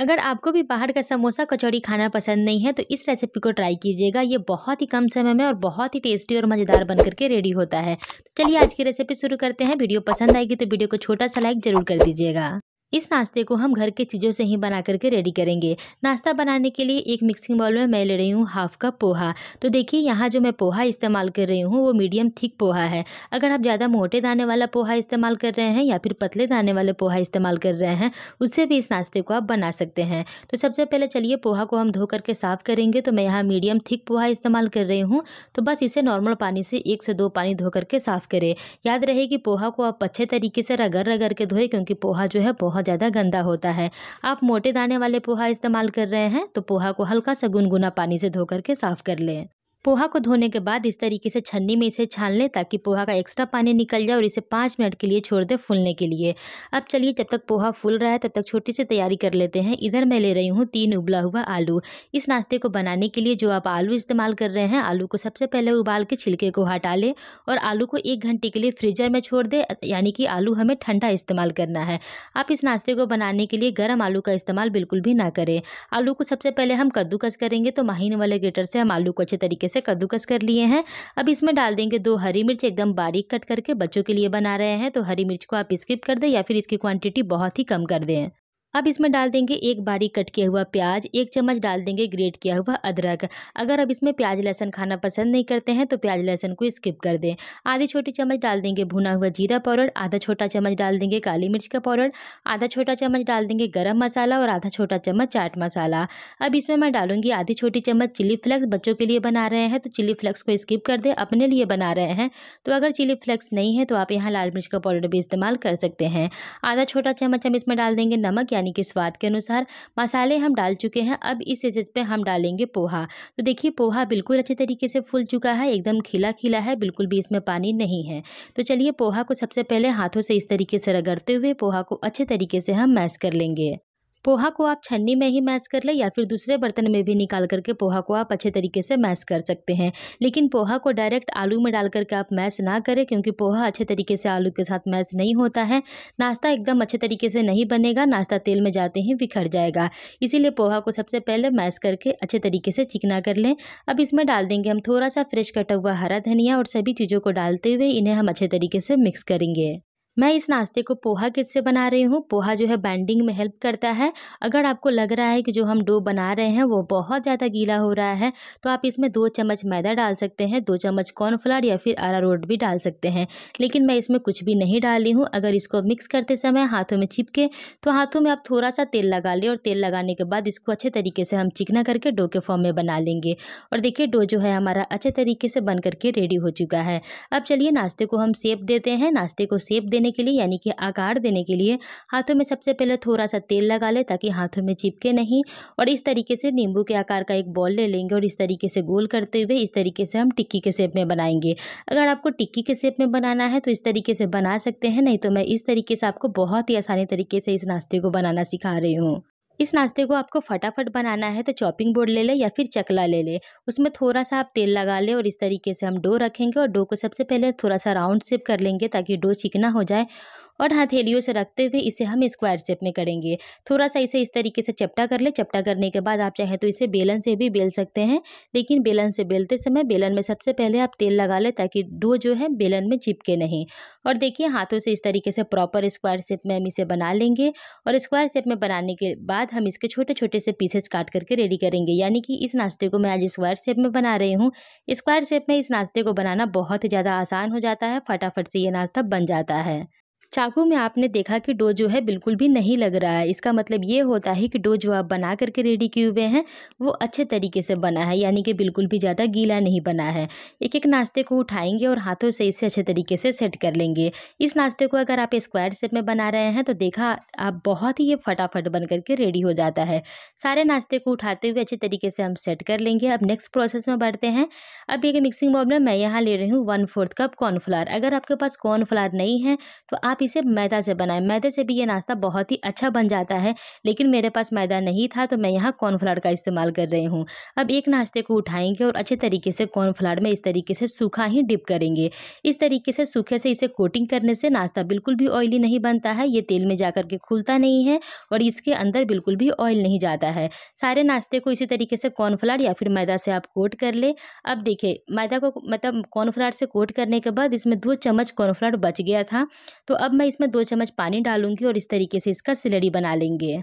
अगर आपको भी बाहर का समोसा कचौड़ी खाना पसंद नहीं है तो इस रेसिपी को ट्राई कीजिएगा ये बहुत ही कम समय में और बहुत ही टेस्टी और मज़ेदार बन करके रेडी होता है तो चलिए आज की रेसिपी शुरू करते हैं वीडियो पसंद आएगी तो वीडियो को छोटा सा लाइक ज़रूर कर दीजिएगा इस नाश्ते को हम घर के चीज़ों से ही बना करके रेडी करेंगे नाश्ता बनाने के लिए एक मिक्सिंग बाउल में मैं ले रही हूँ हाफ कप पोहा तो देखिए यहाँ जो मैं पोहा इस्तेमाल कर रही हूँ वो मीडियम थिक पोहा है अगर आप ज़्यादा मोटे दाने वाला पोहा इस्तेमाल कर रहे हैं या फिर पतले दाने वाले पोहा इस्तेमाल कर रहे हैं उससे भी इस नाश्ते को आप बना सकते हैं तो सबसे पहले चलिए पोहा को हम धो करके साफ़ करेंगे तो मैं यहाँ मीडियम थिक पोहा इस्तेमाल कर रही हूँ तो बस इसे नॉर्मल पानी से एक से दो पानी धो करके साफ़ करें याद रहे कि पोहा को आप अच्छे तरीके से रगड़ रगड़ के धोए क्योंकि पोहा जो है बहुत बहुत ज़्यादा गंदा होता है आप मोटे दाने वाले पोहा इस्तेमाल कर रहे हैं तो पोहा को हल्का सा गुनगुना पानी से धो करके साफ़ कर लें पोहा को धोने के बाद इस तरीके से छन्नी में इसे छान लें ताकि पोहा का एक्स्ट्रा पानी निकल जाए और इसे पाँच मिनट के लिए छोड़ दें फूलने के लिए अब चलिए जब तक पोहा फूल रहा है तब तक छोटी सी तैयारी कर लेते हैं इधर मैं ले रही हूँ तीन उबला हुआ आलू इस नाश्ते को बनाने के लिए जो आप आलू इस्तेमाल कर रहे हैं आलू को सबसे पहले उबाल के छिलके को हटा लें और आलू को एक घंटे के लिए फ्रीजर में छोड़ दें यानी कि आलू हमें ठंडा इस्तेमाल करना है आप इस नाश्ते को बनाने के लिए गर्म आलू का इस्तेमाल बिल्कुल भी ना करें आलू को सबसे पहले हम कद्दूकस करेंगे तो माहीन वाले ग्रेटर से हम आलू को अच्छे तरीके से कद्दूकस कर लिए हैं अब इसमें डाल देंगे दो हरी मिर्च एकदम बारीक कट करके बच्चों के लिए बना रहे हैं तो हरी मिर्च को आप स्किप कर दें या फिर इसकी क्वांटिटी बहुत ही कम कर दें अब इसमें डाल देंगे एक बारीक कट किया हुआ प्याज एक चम्मच डाल देंगे ग्रेट किया हुआ अदरक अगर अब इसमें प्याज लहसन खाना पसंद नहीं करते हैं तो प्याज लहसन को स्किप कर दें आधी छोटी चम्मच डाल देंगे भुना हुआ जीरा पाउडर आधा छोटा चम्मच डाल देंगे काली मिर्च का पाउडर आधा छोटा चम्मच डाल देंगे गर्म मसाला और आधा छोटा चम्मच चाट मसाला अब इसमें मैं डालूंगी आधी छोटी चम्मच चिली फ्लेक्स बच्चों के लिए बना रहे हैं तो चिली फ्लेक्स को स्किप कर दें अपने लिए बना रहे हैं तो अगर चिली फ्लेक्स नहीं है तो आप यहाँ लाल मिर्च का पाउडर भी इस्तेमाल कर सकते हैं आधा छोटा चम्मच हम इसमें डाल देंगे नमक यानी यानी कि स्वाद के अनुसार मसाले हम डाल चुके हैं अब इस स्टेज पे हम डालेंगे पोहा तो देखिए पोहा बिल्कुल अच्छे तरीके से फूल चुका है एकदम खिला खिला है बिल्कुल भी इसमें पानी नहीं है तो चलिए पोहा को सबसे पहले हाथों से इस तरीके से रगड़ते हुए पोहा को अच्छे तरीके से हम मैश कर लेंगे पोहा को आप छन्नी में ही मैश कर लें या फिर दूसरे बर्तन में भी निकाल करके पोहा को आप अच्छे तरीके से मैश कर सकते हैं लेकिन पोहा को डायरेक्ट आलू में डाल करके आप मैश ना करें क्योंकि पोहा अच्छे तरीके से आलू के साथ मैश नहीं होता है नाश्ता एकदम अच्छे तरीके से नहीं बनेगा नाश्ता तेल में जाते ही बिखर जाएगा इसीलिए पोहा को सबसे पहले मैश करके अच्छे तरीके से चिकना कर लें अब इसमें डाल देंगे हम थोड़ा सा फ्रेश कटा हुआ हरा धनिया और सभी चीज़ों को डालते हुए इन्हें हम अच्छे तरीके से मिक्स करेंगे मैं इस नाश्ते को पोहा किससे बना रही हूँ पोहा जो है बैंडिंग में हेल्प करता है अगर आपको लग रहा है कि जो हम डो बना रहे हैं वो बहुत ज़्यादा गीला हो रहा है तो आप इसमें दो चम्मच मैदा डाल सकते हैं दो चम्मच कॉर्नफ्लावर या फिर अरारोट भी डाल सकते हैं लेकिन मैं इसमें कुछ भी नहीं डाली हूँ अगर इसको मिक्स करते समय हाथों में चिपके तो हाथों में आप थोड़ा सा तेल लगा लें और तेल लगाने के बाद इसको अच्छे तरीके से हम चिकना करके डो के फॉर्म में बना लेंगे और देखिए डो जो है हमारा अच्छे तरीके से बन करके रेडी हो चुका है अब चलिए नाश्ते को हम सेब देते हैं नाश्ते को सेब देने करने के लिए यानी कि आकार देने के लिए हाथों में सबसे पहले थोड़ा सा तेल लगा ले ताकि हाथों में चिपके नहीं और इस तरीके से नींबू के आकार का एक बॉल ले लेंगे और इस तरीके से गोल करते हुए इस तरीके से हम टिक्की के शेप में बनाएंगे अगर आपको टिक्की के शेप में बनाना है तो इस तरीके से बना सकते हैं नहीं तो मैं इस तरीके से आपको बहुत ही आसानी तरीके से इस नाश्ते को बनाना सिखा रही हूँ इस नाश्ते को आपको फटाफट बनाना है तो चॉपिंग बोर्ड ले लें या फिर चकला ले ले उसमें थोड़ा सा आप तेल लगा लें और इस तरीके से हम डो रखेंगे और डो को सबसे पहले थोड़ा सा राउंड शेप कर लेंगे ताकि डो चिकना हो जाए और हथेलियों हाँ, से रखते हुए इसे हम स्क्वायर शेप में करेंगे थोड़ा सा इसे इस तरीके से चपटा कर ले चपटा करने के बाद आप चाहे तो इसे बेलन से भी बेल सकते हैं लेकिन बेलन से बेलते समय बेलन में सबसे पहले आप तेल लगा लें ताकि डो जो है बेलन में चिपके नहीं और देखिए हाथों से इस तरीके से प्रॉपर स्क्वायर शेप में हम इसे बना लेंगे और स्क्वायर शेप में बनाने के बाद हम इसके छोटे छोटे से पीसेस काट करके रेडी करेंगे यानी कि इस नाश्ते को मैं आज स्क्वायर शेप में बना रही हूँ स्क्वायर शेप में इस नाश्ते को बनाना बहुत ज़्यादा आसान हो जाता है फटाफट से ये नाश्ता बन जाता है चाकू में आपने देखा कि डो जो है बिल्कुल भी नहीं लग रहा है इसका मतलब ये होता है कि डो जो आप बना करके रेडी किए हुए हैं वो अच्छे तरीके से बना है यानी कि बिल्कुल भी ज़्यादा गीला नहीं बना है एक एक नाश्ते को उठाएंगे और हाथों से इसे अच्छे तरीके से सेट कर लेंगे इस नाश्ते को अगर आप स्क्वायर शेप में बना रहे हैं तो देखा आप बहुत ही ये फटाफट बन करके रेडी हो जाता है सारे नाश्ते को उठाते हुए अच्छे तरीके से हम सेट कर लेंगे अब नेक्स्ट प्रोसेस में बढ़ते हैं अब एक मिक्सिंग बॉब में मैं यहाँ ले रही हूँ वन फोर्थ कप कॉर्नफ्लावर अगर आपके पास कॉर्नफ्लावर नहीं है तो आप आप इसे मैदा से बनाएं मैदे से भी ये नाश्ता बहुत ही अच्छा बन जाता है लेकिन मेरे पास मैदा नहीं था तो मैं यहाँ कॉर्नफ्लावर का इस्तेमाल कर रही हूँ अब एक नाश्ते को उठाएंगे और अच्छे तरीके से कॉर्नफ्लावर में इस तरीके से सूखा ही डिप करेंगे इस तरीके से सूखे से इसे कोटिंग करने से नाश्ता बिल्कुल भी ऑयली नहीं बनता है ये तेल में जा के खुलता नहीं है और इसके अंदर बिल्कुल भी ऑयल नहीं जाता है सारे नाश्ते को इसी तरीके से कॉर्नफ्लावर या फिर मैदा से आप कोट कर ले अब देखिए मैदा को मतलब कॉर्नफ्लावर से कोट करने के बाद इसमें दो चम्मच कॉर्नफ्लावर बच गया था तो अब मैं इसमें दो चम्मच पानी डालूंगी और इस तरीके से इसका सिलड़ी बना लेंगे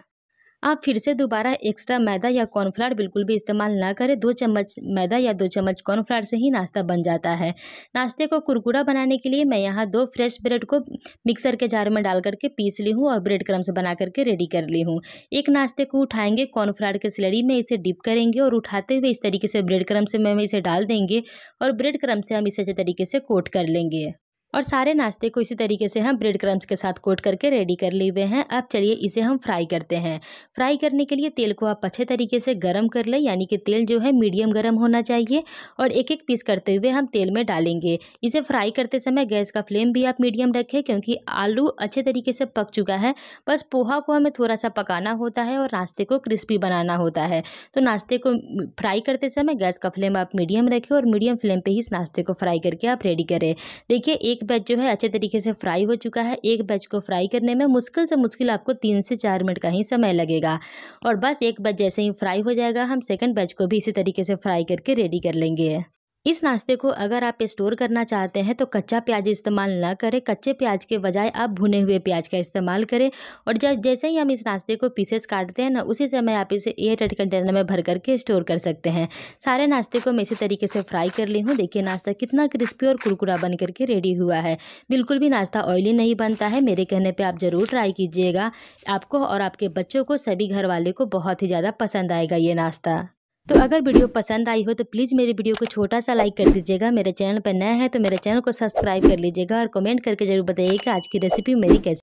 आप फिर से दोबारा एक्स्ट्रा मैदा या कॉर्नफ्लावर बिल्कुल भी इस्तेमाल ना करें दो चम्मच मैदा या दो चम्मच कॉर्नफ्लावर से ही नाश्ता बन जाता है नाश्ते को कुरकुरा बनाने के लिए मैं यहाँ दो फ्रेश ब्रेड को मिक्सर के जार में डाल करके पीस ली हूँ और ब्रेड क्रम्स बना करके रेडी कर ली हूँ एक नाश्ते को उठाएंगे कॉर्नफ्लावर के सिलड़ी में इसे डिप करेंगे और उठाते हुए इस तरीके से ब्रेड क्रम से मैं इसे डाल देंगे और ब्रेड क्रम से हम इसे अच्छे तरीके से कोट कर लेंगे और सारे नाश्ते को इसी तरीके से हम ब्रेड क्रम्स के साथ कोट करके रेडी कर लिए हुए हैं अब चलिए इसे हम फ्राई करते हैं फ्राई करने के लिए तेल को आप अच्छे तरीके से गर्म कर लें यानी कि तेल जो है मीडियम गर्म होना चाहिए और एक एक पीस करते हुए हम तेल में डालेंगे इसे फ्राई करते समय गैस का फ्लेम भी आप मीडियम रखें क्योंकि आलू अच्छे तरीके से पक चुका है बस पोहा को हमें थोड़ा सा पकाना होता है और नाश्ते को क्रिस्पी बनाना होता है तो नाश्ते को फ्राई करते समय गैस का फ्लेम आप मीडियम रखें और मीडियम फ्लेम पर ही इस नाश्ते को फ्राई करके आप रेडी करें देखिए एक बैच जो है अच्छे तरीके से फ्राई हो चुका है एक बैच को फ्राई करने में मुश्किल से मुश्किल आपको तीन से चार मिनट का ही समय लगेगा और बस एक बैच जैसे ही फ्राई हो जाएगा हम सेकेंड बैच को भी इसी तरीके से फ्राई करके रेडी कर लेंगे इस नाश्ते को अगर आप स्टोर करना चाहते हैं तो कच्चा प्याज इस्तेमाल न करें कच्चे प्याज के बजाय आप भुने हुए प्याज का इस्तेमाल करें और जैसे ही हम इस नाश्ते को पीसेस काटते हैं ना उसी समय आप इसे एयरटेड कंटेनर में भर करके स्टोर कर सकते हैं सारे नाश्ते को मैं इसी तरीके से फ्राई कर ली हूँ देखिए नाश्ता कितना क्रिस्पी और कुरकुरा बन करके रेडी हुआ है बिल्कुल भी नाश्ता ऑयली नहीं बनता है मेरे कहने पर आप ज़रूर ट्राई कीजिएगा आपको और आपके बच्चों को सभी घर वाले को बहुत ही ज़्यादा पसंद आएगा ये नाश्ता तो अगर वीडियो पसंद आई हो तो प्लीज़ मेरी वीडियो को छोटा सा लाइक कर दीजिएगा मेरे चैनल पर नया है तो मेरे चैनल को सब्सक्राइब कर लीजिएगा और कमेंट करके जरूर बताइएगा आज की रेसिपी मेरी कैसी